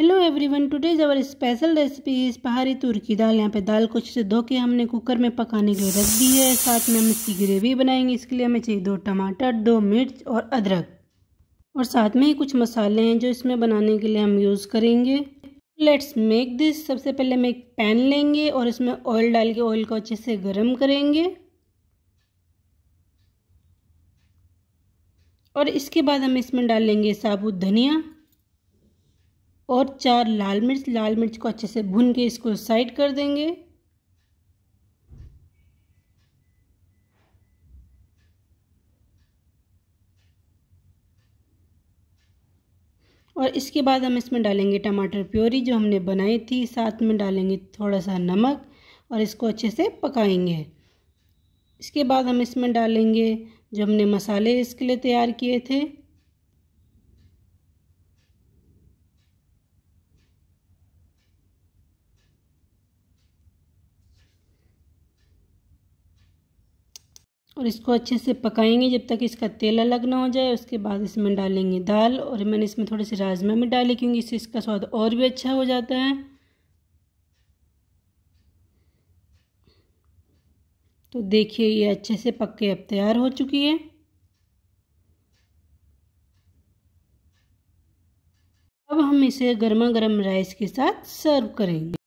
hello everyone today's our special recipe इस पहाड़ी तुर की दाल यहाँ पे दाल को अच्छे से धो के हमने कुकर में पकाने के लिए रख दी है साथ में हम इसकी ग्रेवी बनाएंगे इसके लिए हमें चाहिए दो टमाटर दो मिर्च और अदरक और साथ में ही कुछ मसाले हैं जो इसमें बनाने के लिए हम यूज़ करेंगे लेट्स मेक दिस सबसे पहले हम एक पैन लेंगे और इसमें ऑयल डाल के ऑयल को अच्छे से गर्म करेंगे और इसके बाद हम इसमें डालेंगे साबुत धनिया और चार लाल मिर्च लाल मिर्च को अच्छे से भून के इसको साइड कर देंगे और इसके बाद हम इसमें डालेंगे टमाटर प्योरी जो हमने बनाई थी साथ में डालेंगे थोड़ा सा नमक और इसको अच्छे से पकाएंगे इसके बाद हम इसमें डालेंगे जो हमने मसाले इसके लिए तैयार किए थे और इसको अच्छे से पकाएंगे जब तक इसका तेल अलग ना हो जाए उसके बाद इसमें डालेंगे दाल और मैंने इसमें थोड़े से राजमा भी डाले क्योंकि इससे इसका स्वाद और भी अच्छा हो जाता है तो देखिए ये अच्छे से पक के अब तैयार हो चुकी है अब हम इसे गर्मा गर्म राइस के साथ सर्व करेंगे